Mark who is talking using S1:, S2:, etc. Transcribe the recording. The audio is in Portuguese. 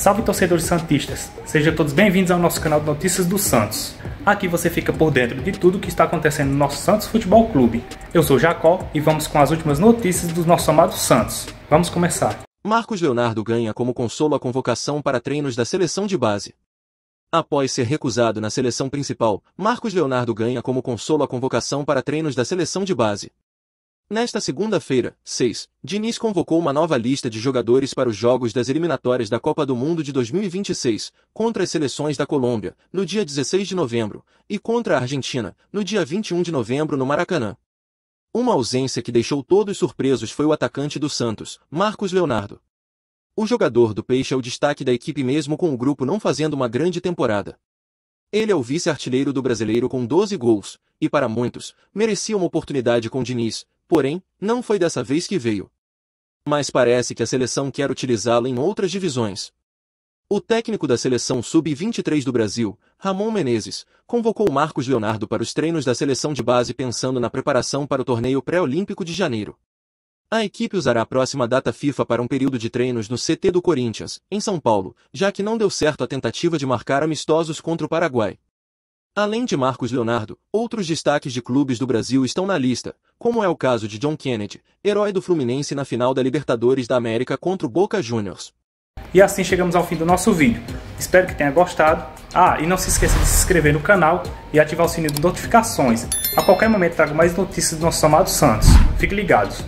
S1: Salve torcedores santistas, sejam todos bem-vindos ao nosso canal de Notícias do Santos. Aqui você fica por dentro de tudo o que está acontecendo no nosso Santos Futebol Clube. Eu sou Jacó e vamos com as últimas notícias do nosso amado Santos. Vamos começar.
S2: Marcos Leonardo ganha como consolo a convocação para treinos da seleção de base. Após ser recusado na seleção principal, Marcos Leonardo ganha como consolo a convocação para treinos da seleção de base. Nesta segunda-feira, 6, Diniz convocou uma nova lista de jogadores para os jogos das eliminatórias da Copa do Mundo de 2026, contra as seleções da Colômbia, no dia 16 de novembro, e contra a Argentina, no dia 21 de novembro no Maracanã. Uma ausência que deixou todos surpresos foi o atacante do Santos, Marcos Leonardo. O jogador do Peixe é o destaque da equipe mesmo com o grupo não fazendo uma grande temporada. Ele é o vice-artilheiro do brasileiro com 12 gols, e para muitos, merecia uma oportunidade com Diniz, porém, não foi dessa vez que veio. Mas parece que a seleção quer utilizá-lo em outras divisões. O técnico da seleção sub-23 do Brasil, Ramon Menezes, convocou Marcos Leonardo para os treinos da seleção de base pensando na preparação para o torneio pré-olímpico de janeiro. A equipe usará a próxima data FIFA para um período de treinos no CT do Corinthians, em São Paulo, já que não deu certo a tentativa de marcar amistosos contra o Paraguai. Além de Marcos Leonardo, outros destaques de clubes do Brasil estão na lista, como é o caso de John Kennedy, herói do Fluminense na final da Libertadores da América contra o Boca Juniors. E assim chegamos
S1: ao fim do nosso vídeo. Espero que tenha gostado. Ah, e não se esqueça de se inscrever no canal e ativar o sininho de notificações. A qualquer momento trago mais notícias do nosso amado Santos. Fique ligados.